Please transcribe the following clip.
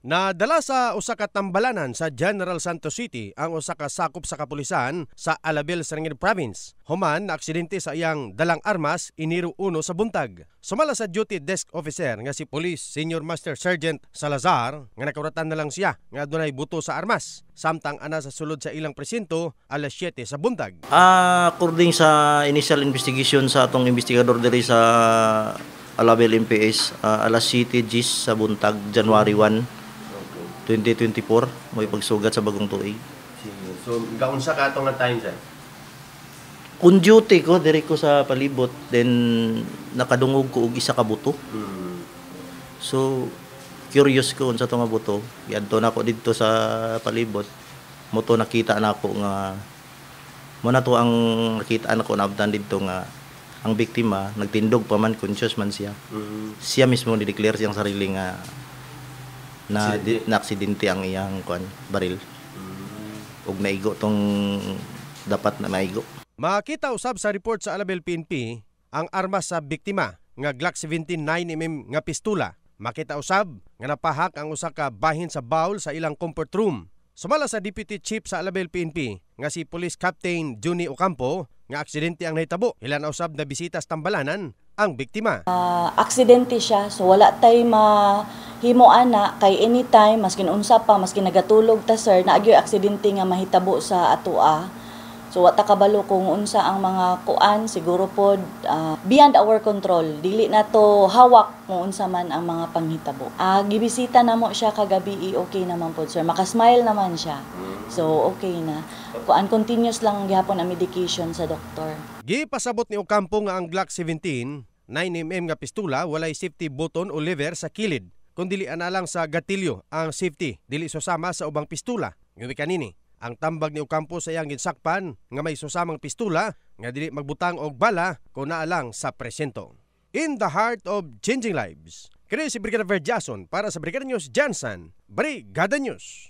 Nadala sa usa ka tambalanan sa General Santos City ang usa ka sakop sa kapulisan sa Alabel Sarangani Province. Human na aksidente sa iyang dalang armas iniro uno sa buntag. Sumala sa duty desk officer nga si Police Senior Master Sergeant Salazar nga nakauratan na lang siya nga adunay buto sa armas samtang ana sa sulod sa ilang presinto alas 7 sa buntag. Uh, according sa initial investigation sa atong investigador diri sa Alabel MPS uh, ah, alas 7 gis sa buntag January 1 2024, may pagsugat sa bagong tuig. So, gaon sa katong nga time, sir? On duty ko, diri ko sa palibot, then nakadungog ko og isa ka buto. Mm. So, curious ko unsa to nga buto. Giadto na ako didto sa palibot. Moto nakita na ako nga mo na to ang nakita na ko naabtan didto nga ang biktima nagtindog pa man conscious man siya. Mm. Siya mismo ni-declare siyang sarili nga na di, na aksidente ang iyang kuan baril. Mm. Ug naigo tong dapat na naigo Makita usab sa report sa Alabel PNP ang armas sa biktima nga Glock 17 9mm nga pistola Makita usab nga napahak ang usa ka bahin sa bowl sa ilang comfort room. Sumala sa Deputy Chief sa Alabel PNP nga si Police Captain Juni Ocampo nga aksidente ang nahitabo. Ilan usab na bisita sa tambalanan ang biktima. Uh, aksidente siya so wala tay ma himo ana kay anytime maskin unsa pa maskin nagatulog ta sir na agyoy aksidente nga mahitabo sa atoa ah. so wata kabalo kung unsa ang mga kuan siguro pod uh, ah, beyond our control dili na to hawak mo unsa man ang mga panghitabo uh, gibisita namo siya kagabi eh, okay naman pod sir makasmile naman siya hmm. so okay na kuan continuous lang gihapon ang medication sa doktor gipasabot ni Ocampo nga ang Glock 17 9mm nga pistola walay safety button o lever sa kilid kung dili analang sa gatilyo ang safety dili susama sa ubang pistula. Ngayon kanini, ang tambag ni Ocampo sa iyang ginsakpan nga may susamang pistula nga dili magbutang og bala kung naalang sa presento. In the heart of changing lives, kini si Brigadier Jason para sa Brigada News Jansan, Brigada News.